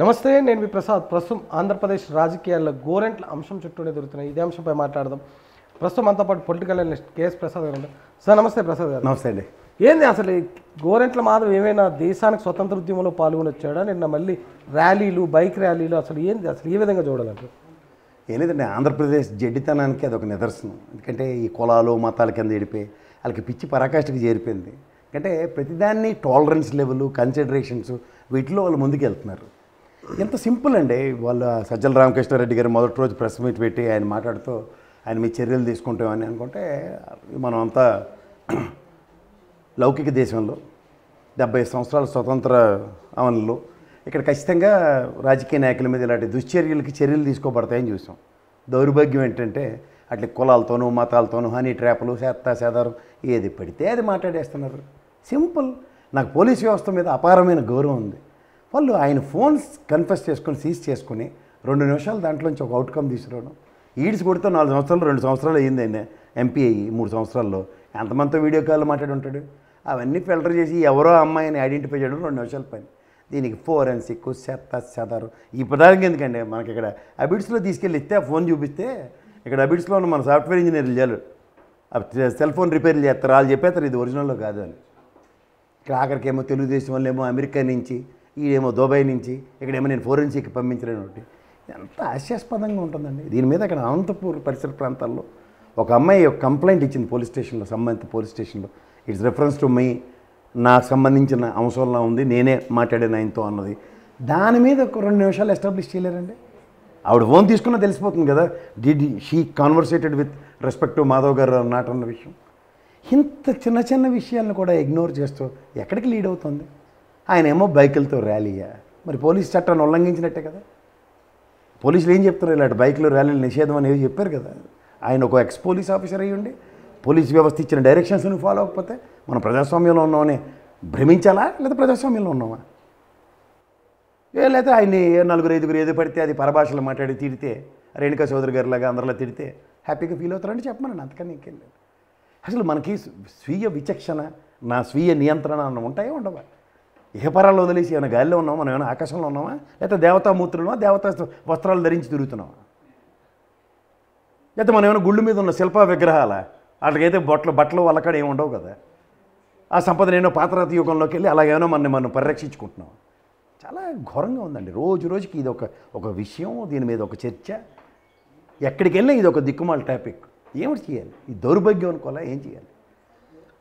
నమస్తే నేను మీ ప్రసాద్ ప్రస్తుతం ఆంధ్రప్రదేశ్ రాజకీయాల్లో గోరెంట్ల అంశం చుట్టూనే దొరుకుతున్నాయి ఇదే అంశంపై మాట్లాడదాం ప్రస్తుతం అంతా పాటు పొలిటికల్ అనలిస్ట్ కేఎస్ ప్రసాద్ గారు సార్ నమస్తే ప్రసాద్ గారు నమస్తే అండి ఏంది అసలు గోరెంట్ల మాధవ్ ఏమైనా దేశానికి స్వతంత్ర ఉద్యమంలో పాల్గొని వచ్చాడా నిన్న మళ్ళీ ర్యాలీలు బైక్ ర్యాలీలు అసలు ఏంది అసలు ఏ విధంగా చూడాలంటే ఏం లేదండి ఆంధ్రప్రదేశ్ జడ్డితనానికి అదొక నిదర్శనం ఎందుకంటే ఈ కులాలు మతాల కింద ఎడిపోయి వాళ్ళకి పిచ్చి పరాకాష్ఠకి చేరిపోయింది ఎందుకంటే ప్రతిదాన్ని టాలరెన్స్ లెవెల్ కన్సిడరేషన్స్ వీటిలో వాళ్ళు ముందుకు వెళ్తున్నారు ఎంత సింపుల్ అండి వాళ్ళ సజ్జల రామకృష్ణారెడ్డి గారు మొదటి రోజు ప్రెస్ మీట్ పెట్టి ఆయన మాట్లాడుతూ ఆయన మీ చర్యలు తీసుకుంటామని అనుకుంటే మనం అంతా లౌకిక దేశంలో డెబ్బై సంవత్సరాల స్వతంత్ర అమలులో ఇక్కడ ఖచ్చితంగా రాజకీయ నాయకుల మీద ఇలాంటి దుశ్చర్యలకి చర్యలు తీసుకోబడతాయని చూసాం దౌర్భాగ్యం ఏంటంటే అట్లా కులాలతోనూ మతాలతోనూ హనీ ట్రాపులు సేత్త సేదారం ఏది పడితే అది మాట్లాడేస్తున్నారు సింపుల్ నాకు పోలీస్ వ్యవస్థ మీద అపారమైన గౌరవం ఉంది వాళ్ళు ఆయన ఫోన్స్ కన్ఫెస్ చేసుకొని సీజ్ చేసుకుని రెండు నిమిషాలు దాంట్లోంచి ఒక అవుట్కమ్ తీసుకురావడం ఈడ్స్ కొడితే నాలుగు సంవత్సరాలు రెండు సంవత్సరాలు అయ్యింది ఆయన ఎంపీ అయ్యి మూడు సంవత్సరాల్లో ఎంతమంది వీడియో కాల్ మాట్లాడి ఉంటాడు అవన్నీ ఫిల్టర్ చేసి ఎవరో అమ్మాయిని ఐడెంటిఫై చేయడం రెండు నిమిషాల పని దీనికి ఫోరెన్సిక్ చెత్త శతారు ఈ పదార్థం ఎందుకండి మనకి ఇక్కడ అబిడ్స్లో తీసుకెళ్ళి ఇస్తే ఫోన్ చూపిస్తే ఇక్కడ అబిడ్స్లో ఉన్న మన సాఫ్ట్వేర్ ఇంజనీర్లు చాలు సెల్ ఫోన్ రిపేర్లు చేస్తారు వాళ్ళు చెప్పేస్తారు ఇది ఒరిజినల్లో కాదు అని ఇక్కడ ఆఖరికేమో తెలుగుదేశం వాళ్ళు ఏమో అమెరికా నుంచి ఈడేమో దుబాయ్ నుంచి ఇక్కడేమో నేను ఫోరెన్సిక్ పంపించలేనోటి ఎంత హాస్యాస్పదంగా ఉంటుందండి దీని మీద అక్కడ అనంతపూర్ పరిసర ప్రాంతాల్లో ఒక అమ్మాయి ఒక కంప్లైంట్ ఇచ్చింది పోలీస్ స్టేషన్లో సంబంధిత పోలీస్ స్టేషన్లో ఇట్స్ రెఫరెన్స్ టు మై నాకు సంబంధించిన అంశంలో ఉంది నేనే మాట్లాడాను ఆయనతో అన్నది దాని మీద ఒక రెండు నిమిషాలు ఎస్టాబ్లిష్ చేయలేరండి ఆవిడ ఫోన్ తీసుకున్నా తెలిసిపోతుంది కదా did she conversated with respect to Madhav గారు నాట్ అన్న విషయం ఇంత చిన్న చిన్న విషయాలను కూడా ఇగ్నోర్ చేస్తూ ఎక్కడికి లీడ్ అవుతుంది ఆయన ఏమో బైకులతో ర్యాలీయా మరి పోలీస్ చట్టాన్ని ఉల్లంఘించినట్టే కదా పోలీసులు ఏం చెప్తారు ఇలాంటి బైకులు ర్యాలీలు నిషేధం అనేది చెప్పారు కదా ఆయన ఒక ఎక్స్ పోలీస్ ఆఫీసర్ అయ్యండి పోలీస్ వ్యవస్థ ఇచ్చిన డైరెక్షన్స్ని ఫాలో అవ్వకపోతే మనం ప్రజాస్వామ్యంలో ఉన్నామని భ్రమించాలా లేదా ప్రజాస్వామ్యంలో ఉన్నామా లేదా ఆయన్ని నలుగురు ఐదుగురు ఏదో పడితే అది పరభాషలో మాట్లాడి తిడితే రేణుకా చౌదరి గారిలాగా అందరిలో తిడితే హ్యాపీగా ఫీల్ అవుతారని చెప్పమని అంతకని ఇంకేం లేదు అసలు మనకి స్వీయ విచక్షణ నా స్వీయ నియంత్రణ అన్న ఉంటాయో ఉండవా ఇహపరాలు వదిలేసి ఏమైనా గాలిలో ఉన్నామా మనం ఏమైనా ఆకాశంలో ఉన్నామా లేకపోతే దేవతామూర్తులమా దేవతా వస్త్రాలు ధరించి తిరుగుతున్నామా లేకపోతే మనం ఏమైనా గుళ్ళు మీద ఉన్న శిల్ప విగ్రహాల వాటికైతే బొట్టలు బట్టలు వాళ్ళకాడ ఏమి ఉండవు కదా ఆ సంపద నేను పాతరాత యుగంలోకి వెళ్ళి అలాగేమైనా మనం మనం పరిరక్షించుకుంటున్నాం చాలా ఘోరంగా ఉందండి రోజు రోజుకి ఇది ఒక ఒక విషయం దీని మీద ఒక చర్చ ఎక్కడికి వెళ్ళినా ఇది ఒక దిక్కుమాల టాపిక్ ఏమిటి చేయాలి ఈ దౌర్భాగ్యం అనుకోవాలా ఏం చేయాలి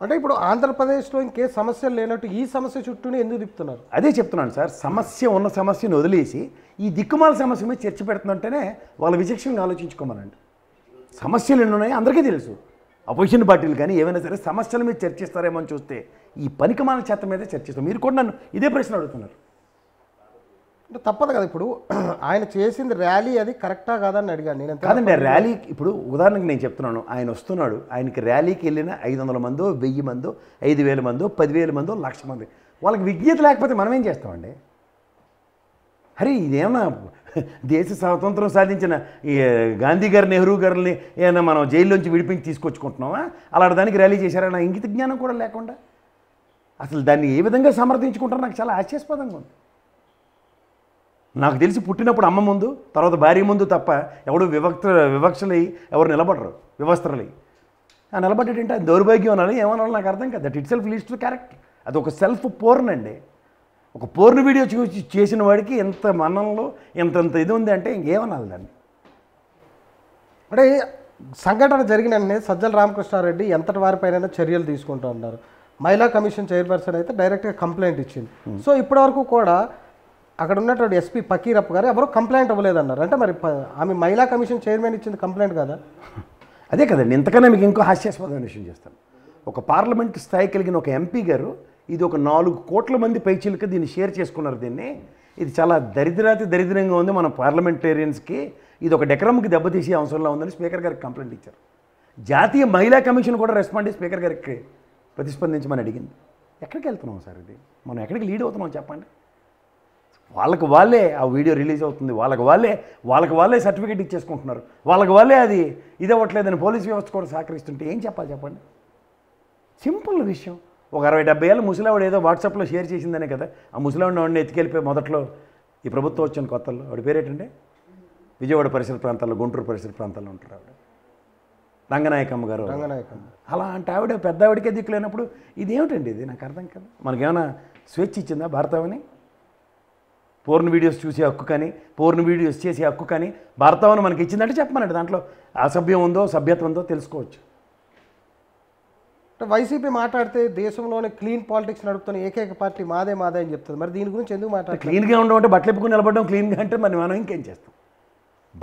అంటే ఇప్పుడు ఆంధ్రప్రదేశ్లో ఇంకే సమస్యలు లేనట్టు ఈ సమస్య చుట్టూనే ఎందుకు తిప్పుతున్నారు అదే చెప్తున్నాను సార్ సమస్య ఉన్న సమస్యను వదిలేసి ఈ దిక్కుమాల సమస్య మీద చర్చ పెడుతుందంటేనే వాళ్ళ విచక్షణ ఆలోచించుకోమనండి సమస్యలు ఎన్ని ఉన్నాయో అందరికీ తెలుసు అపోజిషన్ పార్టీలు కానీ ఏమైనా సరే సమస్యల మీద చర్చిస్తారేమో అని చూస్తే ఈ పనికిమాల చేత మీద చర్చిస్తాం మీరు కూడా నన్ను ఇదే ప్రశ్న అడుగుతున్నారు అంటే తప్పదు కదా ఇప్పుడు ఆయన చేసింది ర్యాలీ అది కరెక్టా కాదని అడిగాను నేను కాదండి ర్యాలీ ఇప్పుడు ఉదాహరణకి నేను చెప్తున్నాను ఆయన వస్తున్నాడు ఆయనకి ర్యాలీకి వెళ్ళిన ఐదు వందల మందో వెయ్యి మందో ఐదు వేల మందో పదివేల మందో లక్ష మంది వాళ్ళకి విజ్ఞత లేకపోతే మనం ఏం చేస్తామండి అరే ఇదేమన్నా దేశ స్వాతంత్రం సాధించిన ఈ గాంధీ గారు నెహ్రూ గారిని ఏమైనా మనం జైల్లోంచి విడిపించి తీసుకొచ్చుకుంటున్నామా అలాంటి దానికి ర్యాలీ చేశారన్న ఇంగిత జ్ఞానం కూడా లేకుండా అసలు దాన్ని ఏ విధంగా సమర్థించుకుంటారో నాకు చాలా ఆశ్చర్యస్పదంగా ఉంది నాకు తెలిసి పుట్టినప్పుడు అమ్మ ముందు తర్వాత భార్య ముందు తప్ప ఎవడు వివక్త వివక్షలై ఎవరు నిలబడరు వివస్త్రలై ఆ నిలబడేటంటే అది దౌర్భాగ్యం అనాలి ఏమనాలి నాకు అర్థం కదా that itself least correct అది ఒక సెల్ఫ్ పోర్న్ అండి ఒక పోర్న్ వీడియో చూసి చేసిన వాడికి ఎంత మనంలో ఎంతంత ఇది ఉంది అంటే ఇంకేమనాలి దాన్ని అంటే సంఘటన జరిగిన సజ్జల రామకృష్ణారెడ్డి ఎంతటి వారిపైన చర్యలు తీసుకుంటూ ఉన్నారు మహిళా కమిషన్ చైర్పర్సన్ అయితే డైరెక్ట్గా కంప్లైంట్ ఇచ్చింది సో ఇప్పటివరకు కూడా అక్కడ ఉన్నటువంటి ఎస్పీ పకీరప్ప గారు ఎవరు కంప్లైంట్ ఇవ్వలేదన్నారు అంటే మరి ఆమె మహిళా కమిషన్ చైర్మన్ ఇచ్చింది కంప్లైంట్ కదా అదే కదండి ఇంతకన్నా మీకు ఇంకో హాస్యాస్పదమైన విషయం చేస్తాను ఒక పార్లమెంట్ స్థాయి కలిగిన ఒక ఎంపీ గారు ఇది ఒక నాలుగు కోట్ల మంది పైచీలకు దీన్ని షేర్ చేసుకున్నారు దీన్ని ఇది చాలా దరిద్రాతి దరిద్రంగా ఉంది మన పార్లమెంటేరియన్స్కి ఇది ఒక డెకరమ్కి దెబ్బతీసే అవసరంలో ఉందని స్పీకర్ గారికి కంప్లైంట్ ఇచ్చారు జాతీయ మహిళా కమిషన్ కూడా రెస్పాండ్ స్పీకర్ గారికి ప్రతిస్పందించమని అడిగింది ఎక్కడికి వెళ్తున్నాం సార్ ఇది మనం ఎక్కడికి లీడ్ అవుతున్నాం చెప్పండి వాళ్ళకి వాళ్ళే ఆ వీడియో రిలీజ్ అవుతుంది వాళ్ళకి వాళ్ళే వాళ్ళకి వాళ్ళే సర్టిఫికేట్ ఇచ్చేసుకుంటున్నారు వాళ్ళకి వాళ్ళే అది ఇది అవ్వట్లేదని పోలీస్ వ్యవస్థ కూడా సహకరిస్తుంటే ఏం చెప్పాలి చెప్పండి సింపుల్ విషయం ఒక అరవై డెబ్బై ఏళ్ళు ముసలివాడు ఏదో వాట్సాప్లో షేర్ చేసిందనే కదా ఆ ముసలివాడిని వాడిని ఎత్తికెళ్ళిపోయి మొదట్లో ఈ ప్రభుత్వం వచ్చిన కొత్తలు ఆవిడ పేరేటండి విజయవాడ పరిసర ప్రాంతాల్లో గుంటూరు పరిసర ప్రాంతాల్లో ఉంటారు ఆవిడ రంగనాయకమ్మ గారు రంగనాయకమ్మ అలా అంటే ఆవిడ పెద్ద ఆవిడకే దిక్కులేనప్పుడు ఇదేమిటండి ఇది నాకు అర్థం కదా మనకేమైనా స్వేచ్ఛ ఇచ్చిందా భారతవని పోర్న్ వీడియోస్ చూసే హక్కు కానీ పోర్న్ వీడియోస్ చేసే హక్కు కానీ భర్తవను మనకి ఇచ్చిందంటే చెప్పమనండి దాంట్లో అసభ్యం ఉందో సభ్యత్వం ఉందో తెలుసుకోవచ్చు వైసీపీ మాట్లాడితే దేశంలోనే క్లీన్ పాలిటిక్స్ నడుపుతున్న ఏకైక పార్టీ మాదే మాదే అని చెప్తుంది మరి దీని గురించి ఎందుకు మాట్లాడు క్లీన్గా ఉండడం అంటే బట్టలు ఇప్పుకుని నిలబడడం క్లీన్గా అంటే మరి మనం ఇంకేం చేస్తాం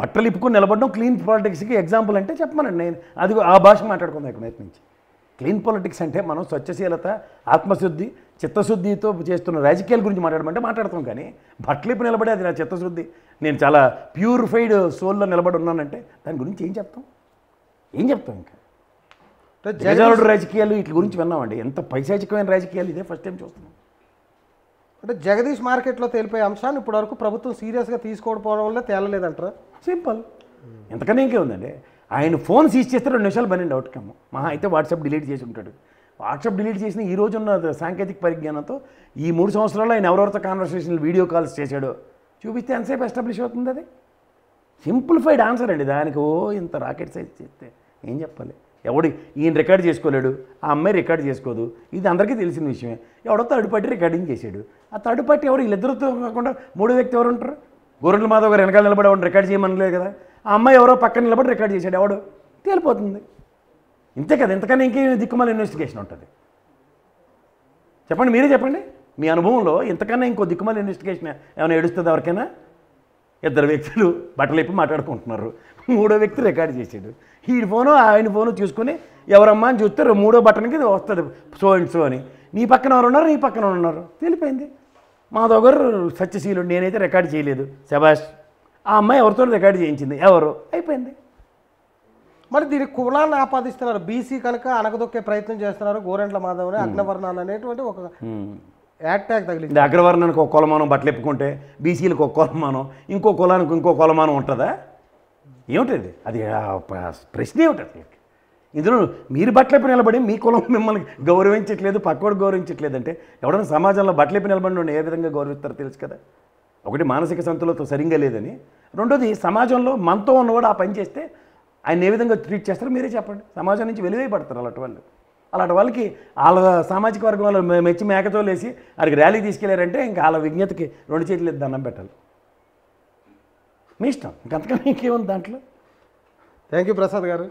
బట్టలు ఇప్పుకుని నిలబడడం క్లీన్ పాలిటిక్స్కి ఎగ్జాంపుల్ అంటే చెప్పమనండి నేను అది ఆ భాష మాట్లాడుకుందాం ఇక్కడ నుంచి క్లీన్ పాలిటిక్స్ అంటే మనం స్వచ్ఛశీలత ఆత్మశుద్ధి చిత్తశుద్ధితో చేస్తున్న రాజకీయాల గురించి మాట్లాడమంటే మాట్లాడతాం కానీ బట్టలిపి నిలబడి అది నా చిత్తశుద్ధి నేను చాలా ప్యూరిఫైడ్ సోల్లో నిలబడి ఉన్నానంటే దాని గురించి ఏం చెప్తాం ఏం చెప్తాం ఇంకా జగజాలుడు రాజకీయాలు వీటి గురించి విన్నామండి ఎంత పైశాచికమైన రాజకీయాలు ఇదే ఫస్ట్ టైం చూస్తున్నాం అంటే జగదీష్ మార్కెట్లో తేలిపోయే అంశాన్ని ఇప్పటివరకు ప్రభుత్వం సీరియస్గా తీసుకోకపోవడం వల్ల తేలలేదంటారా సింపుల్ ఎంతకన్నా ఇంకేముందండి ఆయన ఫోన్ సీజ్ చేస్తే రెండు నిమిషాలు పనండి అవుట్కమ్ మహా అయితే వాట్సాప్ డిలీట్ చేసి ఉంటాడు వాట్సాప్ డిలీట్ చేసిన ఈ రోజున్న సాంకేతిక పరిజ్ఞానంతో ఈ మూడు సంవత్సరాల్లో ఆయన ఎవరెవరితో కాన్వర్సేషన్ వీడియో కాల్స్ చేశాడో చూపిస్తే ఎంతసేపు ఎస్టాబ్లిష్ అవుతుంది అది సింప్లిఫైడ్ ఆన్సర్ అండి దానికి ఓ ఇంత రాకెట్ సైజ్ చేస్తే ఏం చెప్పాలి ఎవడు ఈయన రికార్డ్ చేసుకోలేడు ఆ అమ్మాయి రికార్డ్ చేసుకోదు ఇది అందరికీ తెలిసిన విషయమే ఎవడో థర్డ్ పార్టీ రికార్డింగ్ చేశాడు ఆ థర్డ్ పార్టీ ఎవరు వీళ్ళిద్దరితో కాకుండా మూడో వ్యక్తి ఎవరు ఉంటారు గోరెండ్ల మాధవ్ గారు వెనకాల నిలబడి రికార్డ్ చేయమనలేదు కదా ఆ అమ్మాయి ఎవరో పక్కన నిలబడి రికార్డ్ చేశాడు ఎవడు తేలిపోతుంది ఇంతే కదా ఇంతకన్నా ఇంకేం దిక్కుమాల ఇన్వెస్టిగేషన్ ఉంటుంది చెప్పండి మీరే చెప్పండి మీ అనుభవంలో ఇంతకన్నా ఇంకో దిక్కుమాల ఇన్వెస్టిగేషన్ ఏమైనా ఏడుస్తుంది ఎవరికైనా ఇద్దరు వ్యక్తులు బట్టలు ఇప్పి మాట్లాడుకుంటున్నారు మూడో వ్యక్తి రికార్డ్ చేసాడు ఈ ఫోను ఆయన ఫోను చూసుకొని ఎవరమ్మా అని చూస్తారు మూడో కింద వస్తుంది సో అండ్ సో అని నీ పక్కన ఎవరు ఉన్నారు నీ పక్కన ఉన్నారు తెలిపోయింది మా దగ్గర సత్యశీలుడు నేనైతే రికార్డ్ చేయలేదు శభాష్ ఆ అమ్మాయి ఎవరితో రికార్డ్ చేయించింది ఎవరు అయిపోయింది మరి దీని కులాన్ని ఆపాదిస్తున్నారు బీసీ కనుక అనగదొక్కే ప్రయత్నం చేస్తున్నారు గోరెంట్ల మాధవని hmm. అగ్నవర్ణాలు అనేటువంటి ఒక hmm. యాక్టాక్ తగిలింది అగ్రవర్ణానికి ఒక కులమానం బట్టలు ఎప్పుకుంటే బీసీలకు ఒక కులమానం ఇంకో కులానికి ఇంకో కులమానం ఉంటుందా ఏమిటది అది ప్రశ్న ఏమిటది ఇందులో మీరు ఎప్పి నిలబడి మీ కులం మిమ్మల్ని గౌరవించట్లేదు పక్కోడు గౌరవించట్లేదు అంటే ఎవడన్నా సమాజంలో బట్టలపై నిలబడి ఏ విధంగా గౌరవిస్తారో తెలుసు కదా ఒకటి మానసిక సంతులతో సరిగ్గా లేదని రెండోది సమాజంలో మనతో ఉన్నవాడు ఆ పని చేస్తే ఆయన ఏ విధంగా ట్రీట్ చేస్తారో మీరే చెప్పండి సమాజం నుంచి పడతారు అలాంటి వాళ్ళు అలాంటి వాళ్ళకి వాళ్ళ సామాజిక వర్గం వాళ్ళు మెచ్చి మేకతోలేసి వాళ్ళకి ర్యాలీ తీసుకెళ్లారంటే ఇంకా వాళ్ళ విజ్ఞతకి రెండు చేతులు దండం పెట్టాలి మీ ఇష్టం ఇంకంతకన్నా ఇంకేముంది దాంట్లో థ్యాంక్ యూ ప్రసాద్ గారు